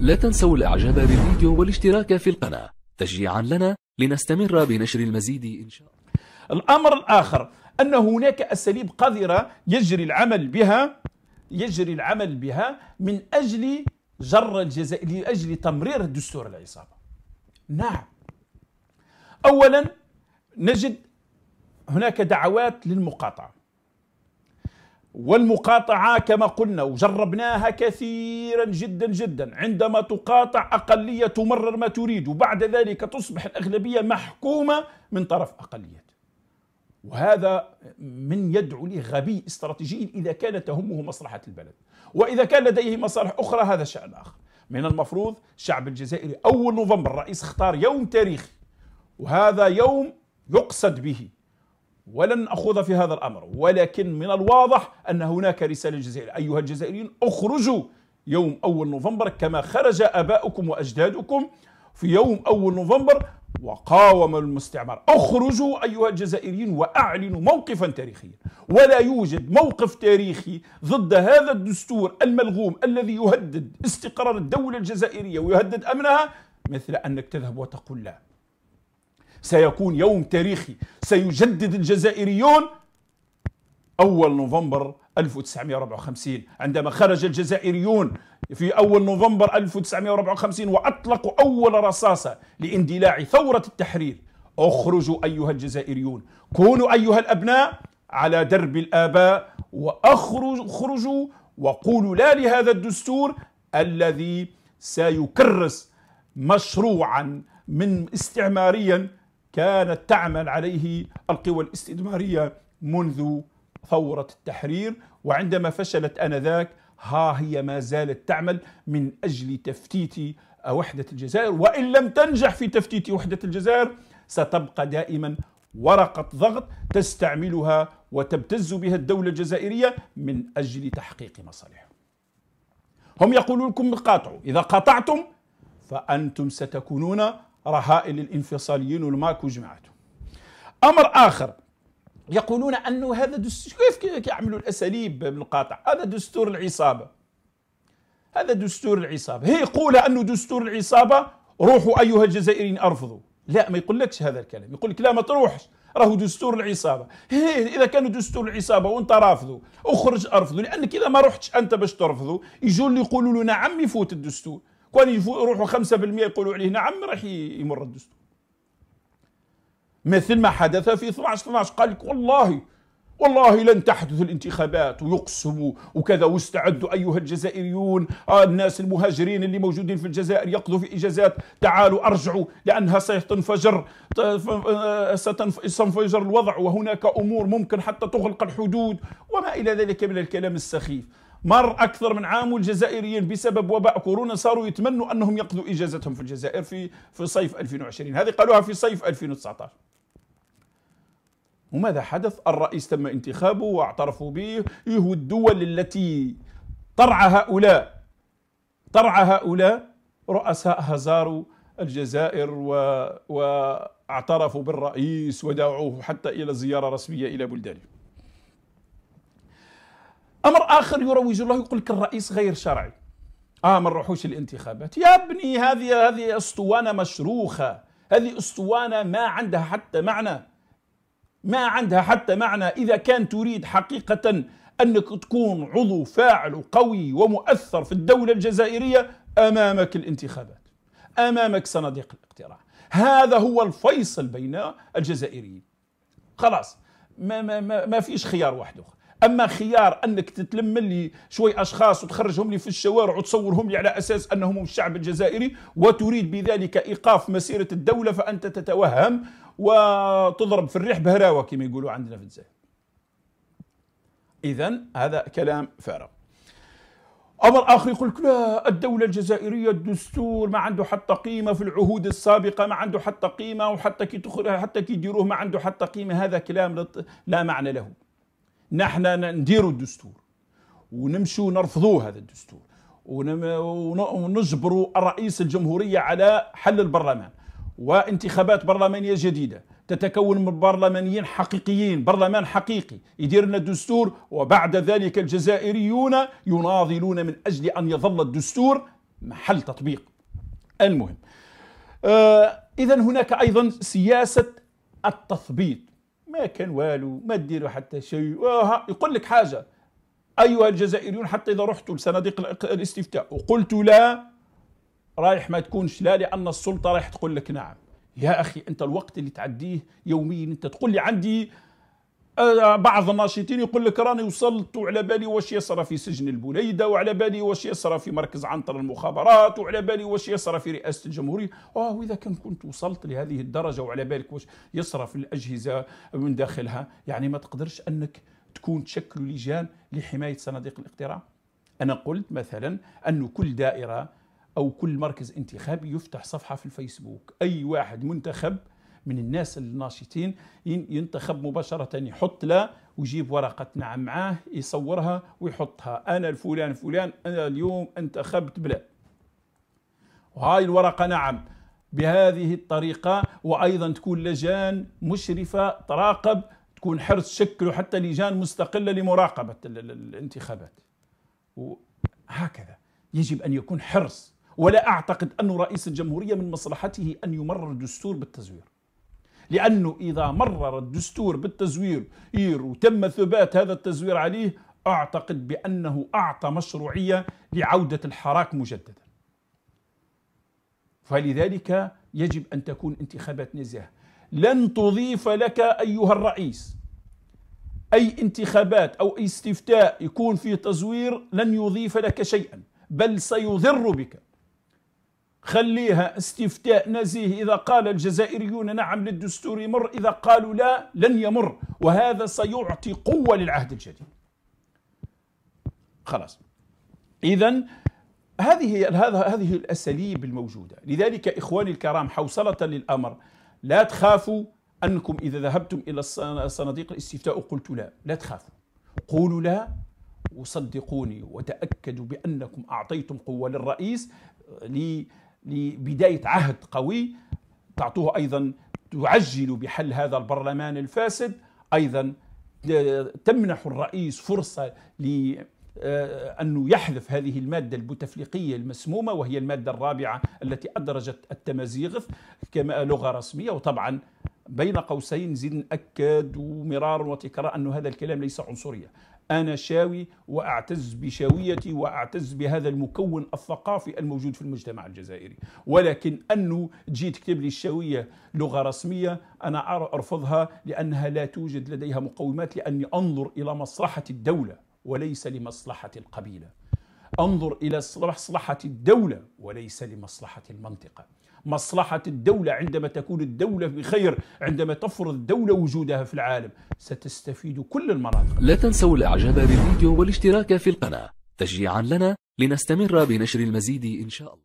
لا تنسوا الاعجاب بالفيديو والاشتراك في القناة تشجيعا لنا لنستمر بنشر المزيد إن شاء الله الأمر الآخر أن هناك أساليب قذرة يجري العمل بها يجري العمل بها من أجل جر الجزاء لأجل تمرير الدستور العصابة نعم أولا نجد هناك دعوات للمقاطعة والمقاطعة كما قلنا وجربناها كثيرا جدا جدا عندما تقاطع أقلية تمرر ما تريد وبعد ذلك تصبح الأغلبية محكومة من طرف أقليات وهذا من يدعو ليه غبي استراتيجي إذا كانت تهمه مصلحة البلد وإذا كان لديه مصالح أخرى هذا شأن آخر من المفروض الشعب الجزائري أول نوفمبر الرئيس اختار يوم تاريخي وهذا يوم يقصد به ولن أخوض في هذا الأمر ولكن من الواضح أن هناك رسالة جزائرية أيها الجزائريين اخرجوا يوم أول نوفمبر كما خرج أباؤكم وأجدادكم في يوم أول نوفمبر وقاوم المستعمر اخرجوا أيها الجزائريين وأعلنوا موقفا تاريخيا ولا يوجد موقف تاريخي ضد هذا الدستور الملغوم الذي يهدد استقرار الدولة الجزائرية ويهدد أمنها مثل أنك تذهب وتقول لا سيكون يوم تاريخي سيجدد الجزائريون أول نوفمبر 1954 عندما خرج الجزائريون في أول نوفمبر 1954 وأطلقوا أول رصاصة لاندلاع ثورة التحرير اخرجوا أيها الجزائريون كونوا أيها الأبناء على درب الآباء واخرجوا وقولوا لا لهذا الدستور الذي سيكرس مشروعا من استعماريا كانت تعمل عليه القوى الاستثمارية منذ ثورة التحرير وعندما فشلت آنذاك ها هي ما زالت تعمل من أجل تفتيت وحدة الجزائر وإن لم تنجح في تفتيت وحدة الجزائر ستبقى دائما ورقة ضغط تستعملها وتبتز بها الدولة الجزائرية من أجل تحقيق مصالحها هم يقولون لكم قاطعوا إذا قاطعتم فأنتم ستكونون رهائن الانفصاليين والماك وجماعته امر اخر يقولون انه هذا دستور كيف يعملوا الاساليب بالقاطع هذا دستور العصابه هذا دستور العصابه هي يقول انه دستور العصابه روحوا ايها الجزائريين ارفضوا لا ما يقولكش هذا الكلام يقول لك لا ما تروحش راهو دستور العصابه هي اذا كانوا دستور العصابه وانت رافضه اخرج ارفضه لانك اذا ما رحتش انت باش ترفضه يجوا اللي يقولوا له نعم يفوت الدستور كون يروحوا 5% يقولوا عليه نعم راح يمر الدستور مثل ما حدث في 12 12 قال لك والله والله لن تحدث الانتخابات ويقسم وكذا واستعدوا ايها الجزائريون آه الناس المهاجرين اللي موجودين في الجزائر يقضوا في اجازات تعالوا ارجعوا لانها ستنفجر ستنفجر الوضع وهناك امور ممكن حتى تغلق الحدود وما الى ذلك من الكلام السخيف مر اكثر من عام والجزائريين بسبب وباء كورونا صاروا يتمنوا انهم يقضوا اجازتهم في الجزائر في في صيف 2020 هذه قالوها في صيف 2019 وماذا حدث الرئيس تم انتخابه واعترفوا به إيه الدول التي طرع هؤلاء طرع هؤلاء رؤساءها زاروا الجزائر و... واعترفوا بالرئيس ودعوه حتى إلى زيارة رسمية إلى بلدانه امر اخر يروج الله يقول لك الرئيس غير شرعي اه ما نروحوش الانتخابات يا ابني هذه هذه اسطوانه مشروخه هذه اسطوانه ما عندها حتى معنى ما عندها حتى معنى اذا كان تريد حقيقه انك تكون عضو فاعل وقوي ومؤثر في الدوله الجزائريه امامك الانتخابات امامك صناديق الاقتراع هذا هو الفيصل بين الجزائريين خلاص ما ما ما, ما فيش خيار واحد اخر اما خيار انك تتلم لي شوي اشخاص وتخرجهم لي في الشوارع وتصورهم لي على اساس انهم الشعب الجزائري وتريد بذلك ايقاف مسيره الدوله فانت تتوهم وتضرب في الريح بهراوه كما يقولوا عندنا في الجزائر. اذا هذا كلام فارغ. امر اخر يقول لك لا الدوله الجزائريه الدستور ما عنده حتى قيمه في العهود السابقه ما عنده حتى قيمه وحتى كي حتى كي يديروه ما عنده حتى قيمه هذا كلام لا معنى له. نحن نديروا الدستور ونمشوا نرفضوا هذا الدستور ونجبروا الرئيس الجمهورية على حل البرلمان وانتخابات برلمانية جديدة تتكون من برلمانيين حقيقيين برلمان حقيقي يدير لنا الدستور وبعد ذلك الجزائريون يناضلون من أجل أن يظل الدستور محل تطبيق المهم آه إذا هناك أيضا سياسة التثبيط ما كان والو ما ديروا حتى شيء آه، يقول لك حاجة أيها الجزائريون حتى إذا رحتوا لصناديق الاستفتاء وقلت لا رايح ما تكونش لا لأن السلطة رايح تقول لك نعم يا أخي أنت الوقت اللي تعديه يوميا أنت تقول لي عندي آه، بعض الناشطين يقول لك راني وصلت وعلى بالي واش يصرى في سجن البوليده وعلى بالي واش يصرى في مركز عنتر المخابرات وعلى بالي واش يصرى في رئاسه الجمهوريه اه واذا كان كنت وصلت لهذه الدرجه وعلى بالك واش يصرى في الاجهزه من داخلها يعني ما تقدرش انك تكون تشكل لجان لحمايه صناديق الاقتراع انا قلت مثلا انه كل دائره او كل مركز انتخابي يفتح صفحه في الفيسبوك اي واحد منتخب من الناس الناشطين ينتخب مباشرة يحط لا ويجيب ورقة نعم معاه يصورها ويحطها أنا الفلان فلان أنا اليوم انتخبت بلا وهاي الورقة نعم بهذه الطريقة وأيضا تكون لجان مشرفة تراقب تكون حرص شكلوا حتى لجان مستقلة لمراقبة الانتخابات وهكذا يجب أن يكون حرص ولا أعتقد أن رئيس الجمهورية من مصلحته أن يمرر دستور بالتزوير لأنه إذا مرر الدستور بالتزوير وتم ثبات هذا التزوير عليه أعتقد بأنه أعطى مشروعية لعودة الحراك مجددا فلذلك يجب أن تكون انتخابات نزاهة لن تضيف لك أيها الرئيس أي انتخابات أو استفتاء يكون فيه تزوير لن يضيف لك شيئا بل سيضر بك خليها استفتاء نزيه إذا قال الجزائريون نعم للدستور يمر إذا قالوا لا لن يمر وهذا سيعطي قوة للعهد الجديد خلاص إذا هذه هذه الأساليب الموجودة لذلك إخواني الكرام حوصلة للأمر لا تخافوا أنكم إذا ذهبتم إلى صناديق الاستفتاء قلت لا لا تخافوا قولوا لا وصدقوني وتأكدوا بأنكم أعطيتم قوة للرئيس لي لبداية عهد قوي تعطوه أيضا تعجل بحل هذا البرلمان الفاسد أيضا تمنح الرئيس فرصة ل آه، أنه يحذف هذه المادة البوتفليقية المسمومة وهي المادة الرابعة التي أدرجت التمازيغف كما لغة رسمية وطبعا بين قوسين نزيد نأكد ومرار وتكرار أن هذا الكلام ليس عنصرية أنا شاوي وأعتز بشاويتي وأعتز بهذا المكون الثقافي الموجود في المجتمع الجزائري ولكن أنه تجي تكتب لي الشاوية لغة رسمية أنا أرفضها لأنها لا توجد لديها مقومات لأني أنظر إلى مصلحة الدولة وليس لمصلحة القبيلة انظر الى مصلحه الدوله وليس لمصلحه المنطقه مصلحة الدولة عندما تكون الدولة بخير عندما تفرض الدولة وجودها في العالم ستستفيد كل المناطق لا تنسوا الإعجاب بالفيديو والاشتراك في القناة تشجيعا لنا لنستمر بنشر المزيد إن شاء الله